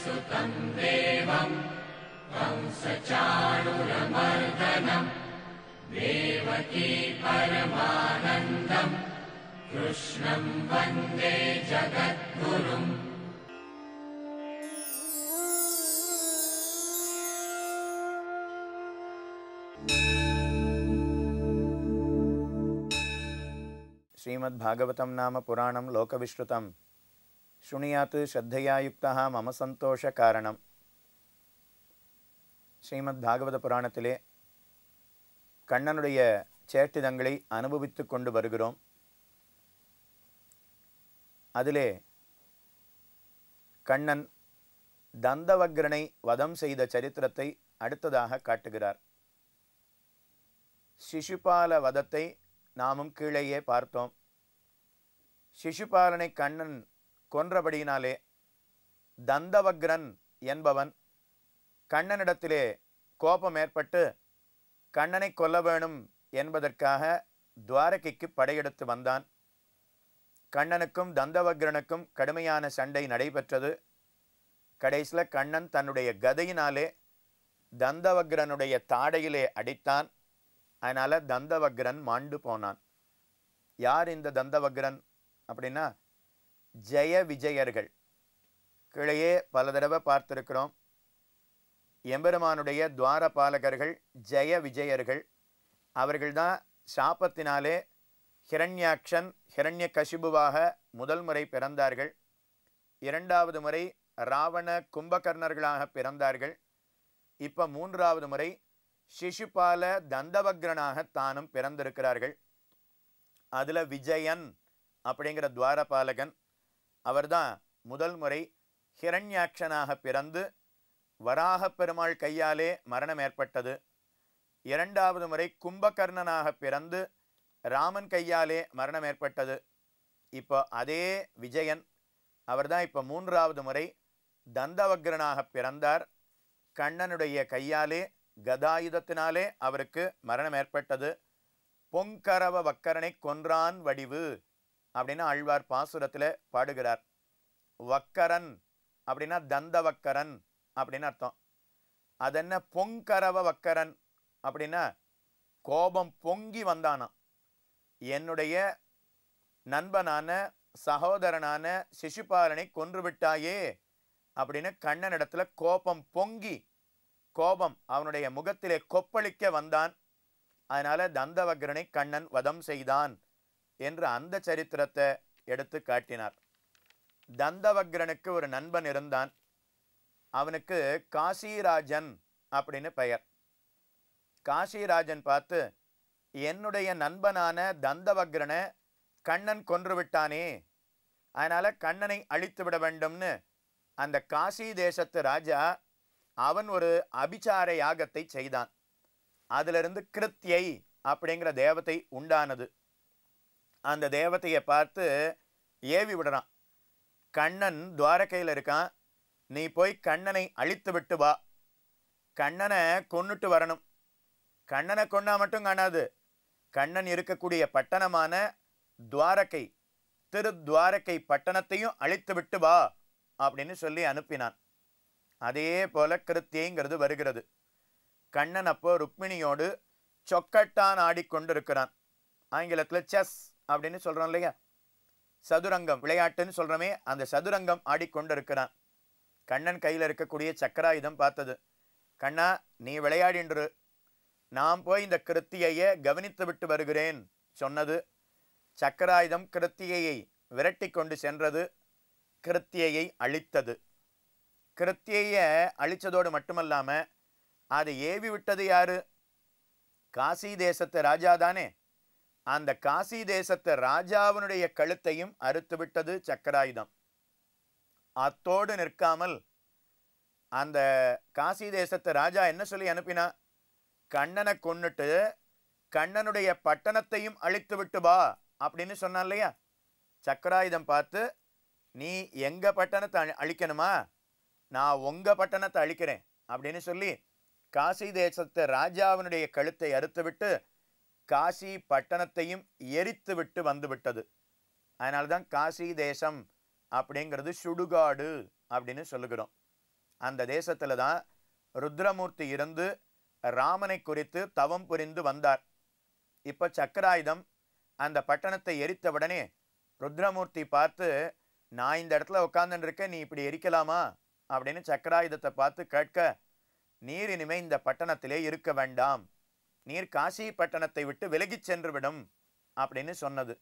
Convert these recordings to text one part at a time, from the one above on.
सुतम् देवम् त्वम् स चाणुरमर्दनम् देवकी परमानन्दम् कृष्णम् वन्दे जगद्गुरुम् श्रीमद्भागवतम् नाम पुराणम् लोकविश्रुतम् சுனியாத்து ஸ்ரத்தையாயுக்தா மம சந்தோஷ காரணம் ஸ்ரீமத் பாகவத புராணத்திலே கண்ணனுடைய சேட்டிதங்களை அனுபவித்து கொண்டு வருகிறோம் அதிலே கண்ணன் தந்தவக்ரனை வதம் செய்த சரித்திரத்தை அடுத்ததாக காட்டுகிறார் சிசுபால வதத்தை நாமும் கீழேயே பார்த்தோம் சிசுபாலனை கண்ணன் கொன்றபடியினாலே தந்தவக்ரன் என்பவன் கண்ணனிடத்திலே கோபம் ஏற்பட்டு கண்ணனை கொல்ல வேணும் என்பதற்காக துவாரகைக்கு படையெடுத்து வந்தான் கண்ணனுக்கும் தந்தவக்ரனுக்கும் கடுமையான சண்டை நடைபெற்றது கடைசியில் கண்ணன் தன்னுடைய கதையினாலே தந்தவக்ரனுடைய தாடையிலே அடித்தான் அதனால் தந்தவக்ரன் மாண்டு போனான் யார் இந்த தந்தவக்ரன் அப்படின்னா ஜெய விஜயர்கள் கிளையே பல தடவை பார்த்துருக்கிறோம் எம்பெருமானுடைய துவார பாலகர்கள் ஜெய விஜயர்கள் அவர்கள்தான் சாபத்தினாலே ஹிரண்யாக்ஷன் ஹிரண்ய கசிபுவாக முதல் முறை பிறந்தார்கள் இரண்டாவது முறை ராவண கும்பகர்ணர்களாக பிறந்தார்கள் இப்போ மூன்றாவது முறை சிசுபால தந்தவக்ரனாக தானும் பிறந்திருக்கிறார்கள் அதில் விஜயன் அப்படிங்கிற துவாரபாலகன் அவர்தான் முதல் முறை ஹிரண்யாட்சனாக பிறந்து வராக பெருமாள் கையாலே மரணம் ஏற்பட்டது இரண்டாவது முறை கும்பகர்ணனாக பிறந்து ராமன் கையாலே மரணம் ஏற்பட்டது இப்போ அதே விஜயன் அவர்தான் இப்போ மூன்றாவது முறை தந்தவக்ரனாக பிறந்தார் கண்ணனுடைய கையாலே கதாயுதத்தினாலே அவருக்கு மரணம் ஏற்பட்டது பொங்கரவ வக்கரனை கொன்றான் வடிவு அப்படின்னா அழ்வார் பாசுரத்தில் பாடுகிறார் வக்கரன் அப்படின்னா தந்தவக்கரன் அப்படின்னு அர்த்தம் அது என்ன பொங்கரவ வக்கரன் அப்படின்னா கோபம் பொங்கி வந்தானாம் என்னுடைய நண்பனான சகோதரனான சிசுபாலனை கொன்று விட்டாயே அப்படின்னு கண்ணனிடத்துல கோபம் பொங்கி கோபம் அவனுடைய முகத்திலே கொப்பளிக்க வந்தான் அதனால தந்தவக்ரனை கண்ணன் வதம் செய்தான் என்று அந்த சரித்திரத்தை எடுத்து காட்டினார் தந்தவக்ரனுக்கு ஒரு நண்பன் இருந்தான் அவனுக்கு காசிராஜன் அப்படின்னு பெயர் காசிராஜன் பார்த்து என்னுடைய நண்பனான தந்தவக்ரனை கண்ணன் கொன்று விட்டானே அதனால் கண்ணனை அழித்து விட வேண்டும்னு அந்த காசி தேசத்து ராஜா அவன் ஒரு அபிச்சார யாகத்தை செய்தான் அதிலிருந்து கிருத்தியை அப்படிங்கிற தேவத்தை உண்டானது அந்த தேவத்தையை பார்த்து ஏவி விடுறான் கண்ணன் துவாரகையில் இருக்கான் நீ போய் கண்ணனை அழித்து விட்டு வா கண்ணனை கொண்டுட்டு வரணும் கண்ணனை கொன்னா மட்டும் காணாது கண்ணன் இருக்கக்கூடிய பட்டணமான துவாரகை திருத்வாரகை பட்டணத்தையும் அழித்து விட்டு வா அப்படின்னு சொல்லி அனுப்பினான் அதே போல கிருத்தியங்கிறது வருகிறது கண்ணன் அப்போ ருக்மிணியோடு சொக்கட்டான் ஆடிக்கொண்டிருக்கிறான் ஆங்கிலத்தில் செஸ் அப்படின்னு சொல்கிறோம் இல்லையா சதுரங்கம் விளையாட்டுன்னு சொல்கிறோமே அந்த சதுரங்கம் ஆடிக்கொண்டு இருக்கிறான் கண்ணன் கையில் இருக்கக்கூடிய சக்கராயுதம் பார்த்தது கண்ணா நீ விளையாடின்று நான் போய் இந்த கிருத்தியையே கவனித்து விட்டு வருகிறேன் சொன்னது சக்கராயுதம் கிருத்தியையை விரட்டி கொண்டு சென்றது கிருத்தியையை அழித்தது கிருத்தியையை அழித்ததோடு மட்டுமல்லாமல் அதை ஏவி விட்டது யாரு காசி தேசத்து ராஜா தானே அந்த காசி தேசத்து ராஜாவினுடைய கழுத்தையும் அறுத்துவிட்டது சக்கராயுதம் அத்தோடு நிற்காமல் அந்த காசி தேசத்து ராஜா என்ன சொல்லி அனுப்பினா கண்ணனை கொன்னுட்டு கண்ணனுடைய பட்டணத்தையும் அழித்து விட்டு வா அப்படின்னு சொன்னான் இல்லையா சக்கராயுதம் பார்த்து நீ எங்கள் பட்டணத்தை அழிக்கணுமா நான் உங்கள் பட்டணத்தை அழிக்கிறேன் அப்படின்னு சொல்லி காசி தேசத்து ராஜாவினுடைய கழுத்தை அறுத்துவிட்டு காசி பட்டணத்தையும் எரித்துவிட்டு வந்துவிட்டது அதனால தான் காசி தேசம் அப்படிங்கிறது சுடுகாடு அப்படின்னு சொல்லுகிறோம் அந்த தேசத்தில் தான் ருத்ரமூர்த்தி இருந்து ராமனை குறித்து தவம் புரிந்து வந்தார் இப்போ சக்கராயுதம் அந்த பட்டணத்தை எரித்த உடனே ருத்ரமூர்த்தி பார்த்து நான் இந்த இடத்துல உட்காந்துருக்கேன் நீ இப்படி எரிக்கலாமா அப்படின்னு சக்கராயுதத்தை பார்த்து கேட்க நீர் இனிமே இந்த பட்டணத்திலே இருக்க வேண்டாம் நீர் காசி பட்டணத்தை விட்டு விலகிச் சென்றுவிடும் அப்படின்னு சொன்னது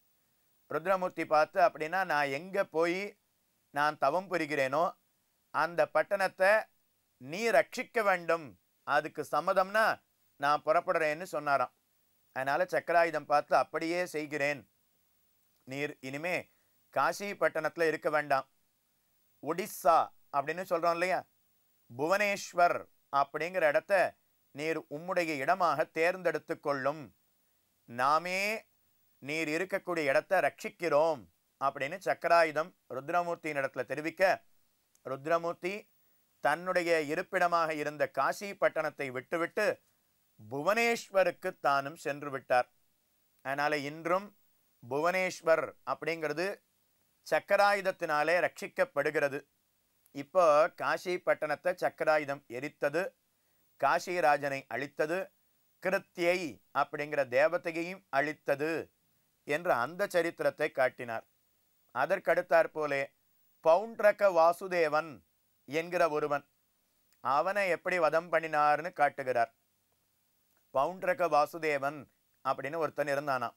ருத்ரமூர்த்தி பார்த்து அப்படின்னா நான் எங்கே போய் நான் தவம் புரிகிறேனோ அந்த பட்டணத்தை நீ ரட்சிக்க வேண்டும் அதுக்கு சம்மதம்னா நான் புறப்படுறேன்னு சொன்னாராம் அதனால் சக்கராயுதம் பார்த்து அப்படியே செய்கிறேன் நீர் இனிமே காசி பட்டணத்தில் இருக்க வேண்டாம் ஒடிசா அப்படின்னு சொல்கிறோம் இல்லையா புவனேஸ்வர் அப்படிங்கிற இடத்த நீர் உம்முடைய இடமாக தேர்ந்தெடுத்து கொள்ளும் நாமே நீர் இருக்கக்கூடிய இடத்தை ரட்சிக்கிறோம் அப்படின்னு சக்கராயுதம் ருத்ரமூர்த்தியின் இடத்துல தெரிவிக்க ருத்ரமூர்த்தி தன்னுடைய இருப்பிடமாக இருந்த காசி பட்டணத்தை விட்டுவிட்டு புவனேஸ்வருக்கு தானும் சென்று விட்டார் அதனால் இன்றும் புவனேஸ்வர் அப்படிங்கிறது சக்கராயுதத்தினாலே ரட்சிக்கப்படுகிறது இப்போ காசி பட்டணத்தை சக்கராயுதம் எரித்தது காசிராஜனை அழித்தது கிருத்தியை அப்படிங்கிற தேவதையையும் அழித்தது என்ற அந்த சரித்திரத்தை காட்டினார் அதற்கடுத்தாற் போலே பவுண்ட்ரக வாசுதேவன் என்கிற ஒருவன் அவனை எப்படி வதம் பண்ணினார்னு காட்டுகிறார் பவுண்ட்ரக வாசுதேவன் அப்படின்னு ஒருத்தன் இருந்தானான்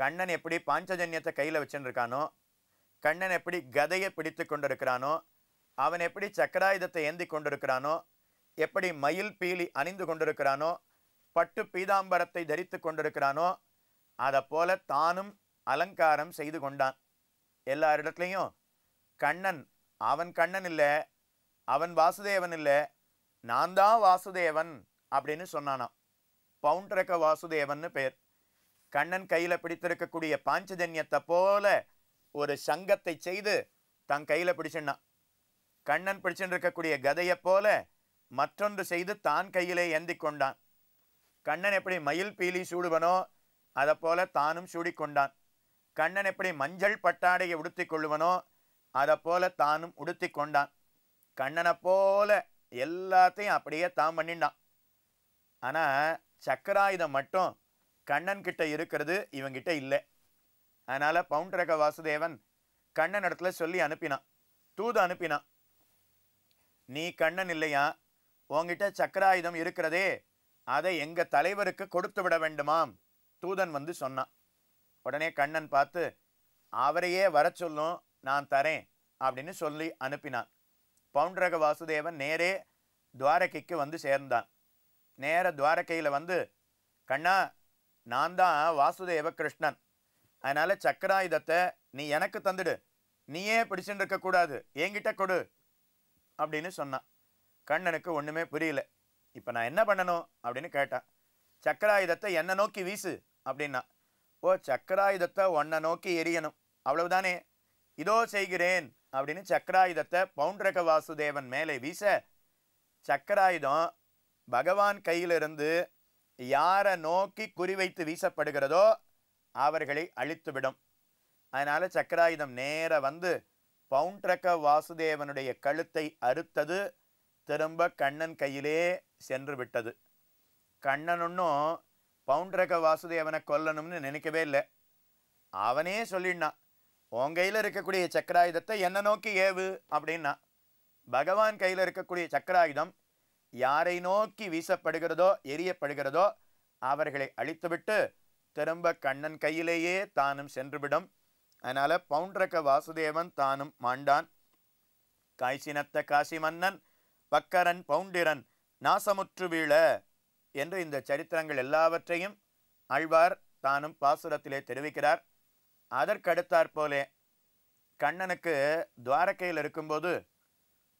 கண்ணன் எப்படி பாஞ்சஜன்யத்தை கையில் வச்சுருக்கானோ கண்ணன் எப்படி கதையை பிடித்து கொண்டிருக்கிறானோ அவன் எப்படி சக்கராயுதத்தை ஏந்தி கொண்டிருக்கிறானோ எப்படி மயில் பீலி அணிந்து கொண்டிருக்கிறானோ பட்டு பீதாம்பரத்தை தரித்து கொண்டிருக்கிறானோ அதை போல தானும் அலங்காரம் செய்து கொண்டான் எல்லாரிடத்துலையும் கண்ணன் அவன் கண்ணன் இல்லை அவன் வாசுதேவன் இல்லை நான் தான் வாசுதேவன் அப்படின்னு சொன்னானான் பவுண்டரக்க வாசுதேவன் பேர் கண்ணன் கையில் பிடித்திருக்கக்கூடிய பாஞ்சஜன்யத்தை போல ஒரு சங்கத்தை செய்து தன் கையில் பிடிச்சிருந்தான் கண்ணன் பிடிச்சுட்டு இருக்கக்கூடிய கதையை போல மற்றொன்று செய்து தான் கையிலே ஏந்தி கொண்டான் கண்ணன் எப்படி மயில் பீலி சூடுவனோ அதை போல தானும் சூடிக்கொண்டான் கண்ணன் எப்படி மஞ்சள் பட்டாடையை உடுத்தி கொள்ளுவனோ அதை போல தானும் உடுத்தி கொண்டான் கண்ணனை போல எல்லாத்தையும் அப்படியே தான் பண்ணிண்டான் ஆனால் சக்கராயுதம் மட்டும் கண்ணன் கிட்ட இருக்கிறது இவங்கிட்ட இல்லை அதனால் பவுண்டரக வாசுதேவன் கண்ணன் இடத்துல சொல்லி அனுப்பினான் தூது அனுப்பினான் நீ கண்ணன் இல்லையா உங்ககிட்ட சக்கராயுதம் இருக்கிறதே அதை எங்கள் தலைவருக்கு கொடுத்து விட வேண்டுமாம் தூதன் வந்து சொன்னான் உடனே கண்ணன் பார்த்து அவரையே வர சொல்லும் நான் தரேன் அப்படின்னு சொல்லி அனுப்பினான் பவுண்டரக வாசுதேவன் நேரே துவாரகைக்கு வந்து சேர்ந்தான் நேர துவாரகையில் வந்து கண்ணா நான் தான் வாசுதேவ கிருஷ்ணன் அதனால் சக்கராயுதத்தை நீ எனக்கு தந்துடு நீயே பிடிச்சுட்டு இருக்கக்கூடாது என்கிட்ட கொடு அப்படின்னு சொன்னான் கண்ணனுக்கு ஒன்றுமே புரியல இப்போ நான் என்ன பண்ணணும் அப்படின்னு கேட்டான் சக்கராயுதத்தை என்னை நோக்கி வீசு அப்படின்னா ஓ சக்கராயுதத்தை ஒன்றை நோக்கி எரியணும் அவ்வளவுதானே இதோ செய்கிறேன் அப்படின்னு சக்கராயுதத்தை பவுண்டரக வாசுதேவன் மேலே வீச சக்கராயுதம் பகவான் கையிலிருந்து யாரை நோக்கி குறிவைத்து வீசப்படுகிறதோ அவர்களை அழித்துவிடும் அதனால் சக்கராயுதம் நேர வந்து பவுண்ட்ரக வாசுதேவனுடைய கழுத்தை அறுத்தது திரும்ப கண்ணன் கையிலே சென்று விட்டது கண்ணன் ஒன்றும் பவுண்டரக வாசுதேவனை கொல்லணும்னு நினைக்கவே இல்லை அவனே சொல்லிடுனான் உன் கையில் இருக்கக்கூடிய சக்கராயுதத்தை என்னை நோக்கி ஏவு அப்படின்னா பகவான் கையில் இருக்கக்கூடிய சக்கராயுதம் யாரை நோக்கி வீசப்படுகிறதோ எரியப்படுகிறதோ அவர்களை அழித்துவிட்டு திரும்ப கண்ணன் கையிலேயே தானும் சென்றுவிடும் அதனால் பவுண்டரக வாசுதேவன் தானும் மாண்டான் காய்ச்சினத்த காசி மன்னன் வக்கரன் பவுண்டிரன் நாசமுற்று வீழ என்று இந்த சரித்திரங்கள் எல்லாவற்றையும் அழ்வார் தானும் பாசுரத்திலே தெரிவிக்கிறார் அதற்கடுத்தார் போலே கண்ணனுக்கு துவாரகையில் இருக்கும்போது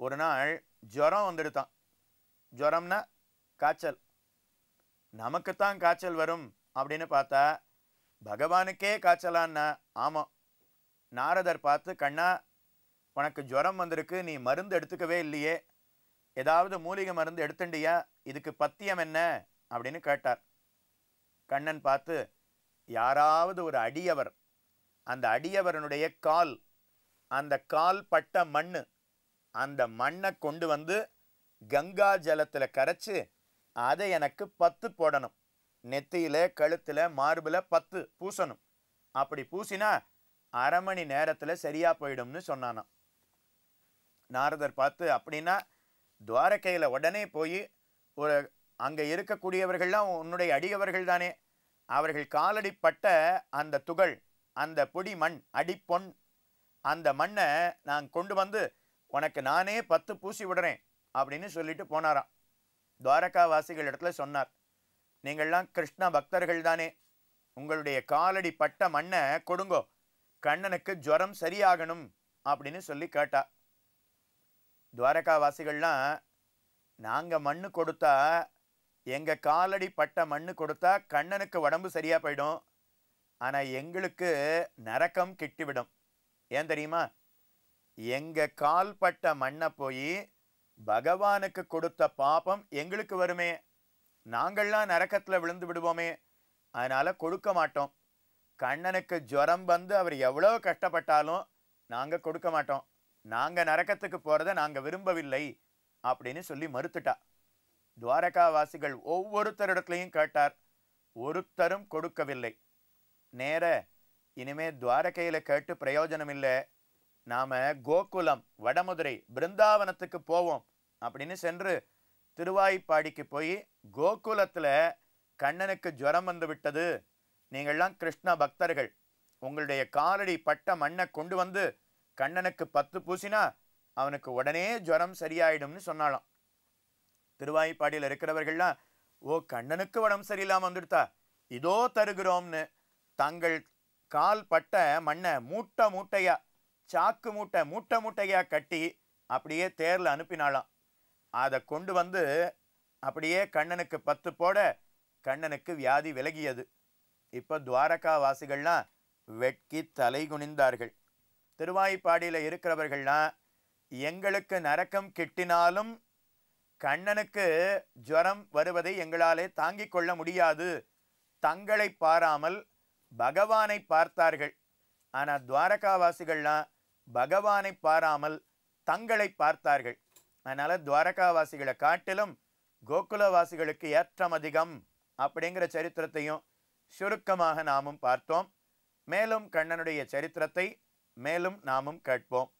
ஒரு நாள் ஜுரம் வந்துடுதான் ஜுரம்னா காய்ச்சல் நமக்குத்தான் காய்ச்சல் வரும் அப்படின்னு பார்த்தா பகவானுக்கே காய்ச்சலான்னா ஆமாம் நாரதர் பார்த்து கண்ணா உனக்கு ஜுரம் வந்திருக்கு நீ மருந்து எடுத்துக்கவே இல்லையே ஏதாவது மூலிகை மருந்து எடுத்துண்டியா இதுக்கு பத்தியம் என்ன அப்படின்னு கேட்டார் கண்ணன் பார்த்து யாராவது ஒரு அடியவர் அந்த அடியவரனுடைய கால் அந்த கால் பட்ட மண் அந்த மண்ணை கொண்டு வந்து கங்கா ஜலத்தில் கரைச்சி அதை எனக்கு பத்து போடணும் நெத்தியில் கழுத்தில் மார்பில் பத்து பூசணும் அப்படி பூசினா அரை மணி நேரத்தில் சரியாக போயிடும்னு சொன்னானாம் நாரதர் பார்த்து அப்படின்னா துவாரக்கையில் உடனே போய் ஒரு அங்கே இருக்கக்கூடியவர்கள்லாம் உன்னுடைய அடியவர்கள் தானே அவர்கள் காலடிப்பட்ட அந்த துகள் அந்த பொடி மண் அடிப்பொன் அந்த மண்ணை நான் கொண்டு வந்து உனக்கு நானே பத்து பூசி விடுறேன் அப்படின்னு சொல்லிட்டு போனாராம் துவாரகாவாசிகள் இடத்துல சொன்னார் நீங்கள்லாம் கிருஷ்ண பக்தர்கள் தானே உங்களுடைய காலடி பட்ட மண்ணை கொடுங்கோ கண்ணனுக்கு ஜுரம் சரியாகணும் அப்படின்னு சொல்லி கேட்டா துவாரகாவாசிகள்லாம் நாங்கள் மண் கொடுத்தா எங்கள் காலடி பட்ட மண்ணு கொடுத்தா கண்ணனுக்கு உடம்பு சரியாக போயிடும் ஆனால் எங்களுக்கு நரக்கம் கிட்டிவிடும் ஏன் தெரியுமா எங்கள் கால் பட்ட மண்ணை போய் பகவானுக்கு கொடுத்த பாபம் எங்களுக்கு வருமே நாங்கள்லாம் நரக்கத்தில் விழுந்து விடுவோமே அதனால் கொடுக்க மாட்டோம் கண்ணனுக்கு ஜுரம் வந்து அவர் எவ்வளோ கஷ்டப்பட்டாலும் நாங்கள் கொடுக்க மாட்டோம் நாங்கள் நரக்கத்துக்கு போகிறத நாங்கள் விரும்பவில்லை அப்படின்னு சொல்லி மறுத்துட்டா துவாரகாவாசிகள் ஒவ்வொருத்தரிடத்துலையும் கேட்டார் ஒருத்தரும் கொடுக்கவில்லை நேர இனிமே துவாரகையில் கேட்டு பிரயோஜனம் இல்லை நாம் கோகுலம் வடமதுரை பிருந்தாவனத்துக்கு போவோம் அப்படின்னு சென்று திருவாய்ப்பாடிக்கு போய் கோகுலத்தில் கண்ணனுக்கு ஜுரம் வந்து விட்டது நீங்கள்லாம் கிருஷ்ண பக்தர்கள் உங்களுடைய காலடி பட்ட மண்ணை கொண்டு வந்து கண்ணனுக்கு பத்து பூசினா அவனுக்கு உடனே ஜுரம் சரியாயிடும்னு சொன்னாலாம் திருவாய்ப்பாடியில் இருக்கிறவர்கள்லாம் ஓ கண்ணனுக்கு உடம்பு சரியில்லாமல் வந்துடுத்தா இதோ தருகிறோம்னு தங்கள் கால் பட்ட மண்ணை மூட்டை மூட்டையா சாக்கு மூட்டை மூட்டை மூட்டையா கட்டி அப்படியே தேரில் அனுப்பினாலாம் அதை கொண்டு வந்து அப்படியே கண்ணனுக்கு பத்து போட கண்ணனுக்கு வியாதி விலகியது இப்போ துவாரகா வாசிகள்லாம் வெட்கி தலை குனிந்தார்கள் திருவாய்ப்பாடியில் இருக்கிறவர்கள்லாம் எங்களுக்கு நரக்கம் கிட்டினாலும் கண்ணனுக்கு ஜுரம் வருவதை எங்களாலே தாங்கிக் கொள்ள முடியாது தங்களை பாராமல் பகவானை பார்த்தார்கள் ஆனால் துவாரகாவாசிகள்லாம் பகவானை பாராமல் தங்களை பார்த்தார்கள் அதனால் துவாரகாவாசிகளை காட்டிலும் கோகுலவாசிகளுக்கு ஏற்றம் அதிகம் அப்படிங்கிற சரித்திரத்தையும் சுருக்கமாக நாமும் பார்த்தோம் மேலும் கண்ணனுடைய சரித்திரத்தை மேலும் நாமும் கேட்போம்